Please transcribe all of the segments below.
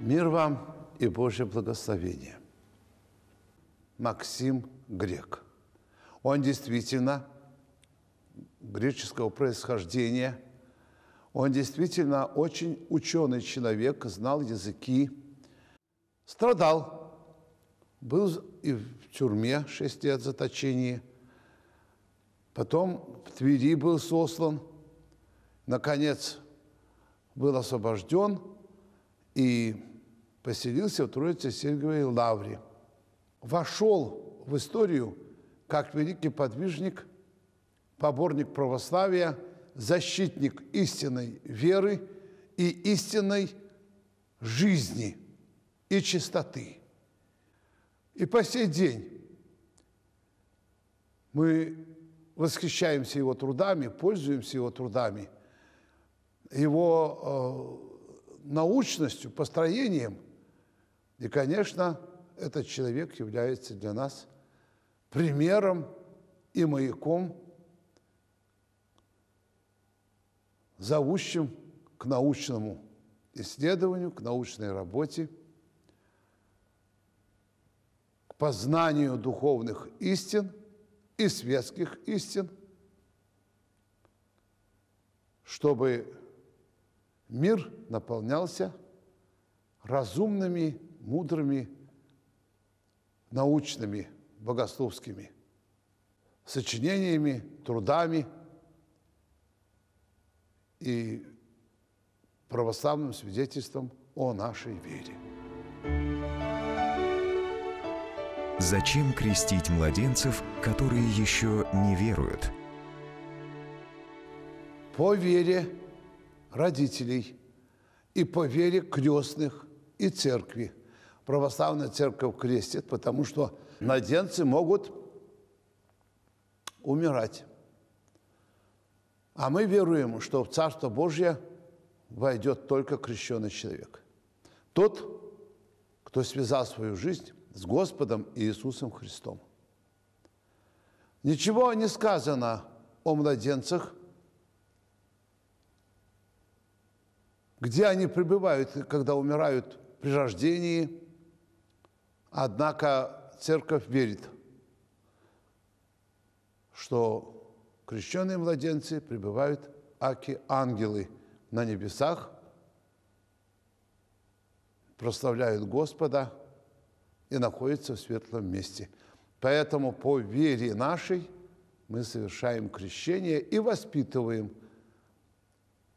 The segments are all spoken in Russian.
Мир вам и Божье благословение. Максим Грек. Он действительно греческого происхождения. Он действительно очень ученый человек, знал языки, страдал, был и в тюрьме 6 лет заточения, потом в Твери был сослан, наконец был освобожден – и поселился в Троице Сергиевой Лавре. Вошел в историю как великий подвижник, поборник православия, защитник истинной веры и истинной жизни и чистоты. И по сей день мы восхищаемся его трудами, пользуемся его трудами, его э, научностью, построением. И, конечно, этот человек является для нас примером и маяком, зовущим к научному исследованию, к научной работе, к познанию духовных истин и светских истин, чтобы мир наполнялся разумными, мудрыми, научными, богословскими сочинениями, трудами и православным свидетельством о нашей вере. Зачем крестить младенцев, которые еще не веруют? По вере родителей, и по вере крестных, и церкви. Православная церковь крестит, потому что младенцы могут умирать. А мы веруем, что в Царство Божье войдет только крещенный человек. Тот, кто связал свою жизнь с Господом и Иисусом Христом. Ничего не сказано о младенцах – где они пребывают, когда умирают при рождении. Однако церковь верит, что крещенные младенцы пребывают аки ангелы на небесах, прославляют Господа и находятся в светлом месте. Поэтому по вере нашей мы совершаем крещение и воспитываем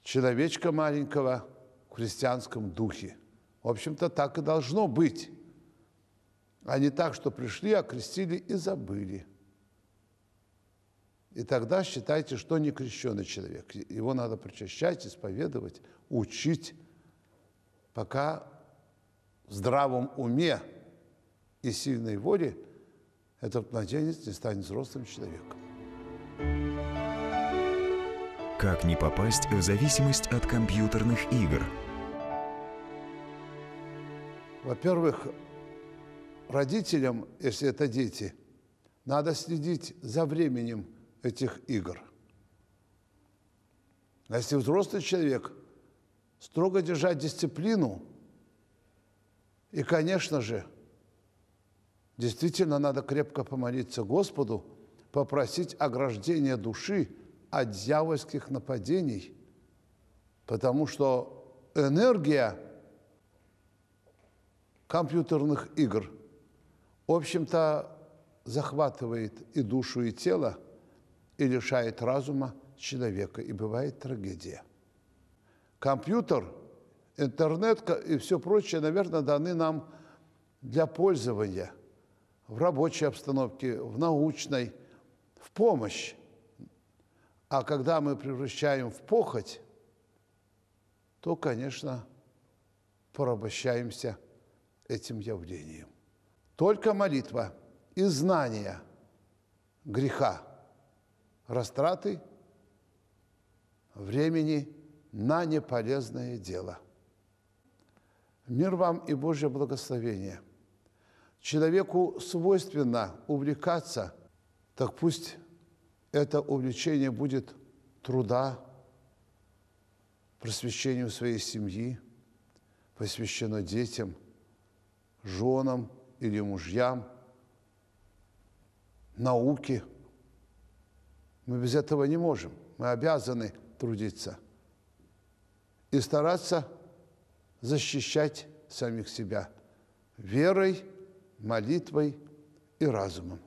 человечка маленького – христианском духе. В общем-то, так и должно быть. А не так, что пришли, окрестили и забыли. И тогда считайте, что не крещенный человек. Его надо причащать, исповедовать, учить, пока в здравом уме и сильной воле этот младенец не станет взрослым человеком. Как не попасть в зависимость от компьютерных игр – во-первых, родителям, если это дети, надо следить за временем этих игр. А если взрослый человек, строго держать дисциплину, и, конечно же, действительно надо крепко помолиться Господу, попросить ограждения души от дьявольских нападений, потому что энергия – компьютерных игр, в общем-то, захватывает и душу, и тело, и лишает разума человека, и бывает трагедия. Компьютер, интернет и все прочее, наверное, даны нам для пользования в рабочей обстановке, в научной, в помощь. А когда мы превращаем в похоть, то, конечно, порабощаемся – этим явлением. Только молитва и знание греха, растраты времени на неполезное дело. Мир вам и Божье благословение. Человеку свойственно увлекаться, так пусть это увлечение будет труда, просвещению своей семьи, посвящено детям – женам или мужьям, науке. Мы без этого не можем. Мы обязаны трудиться и стараться защищать самих себя верой, молитвой и разумом.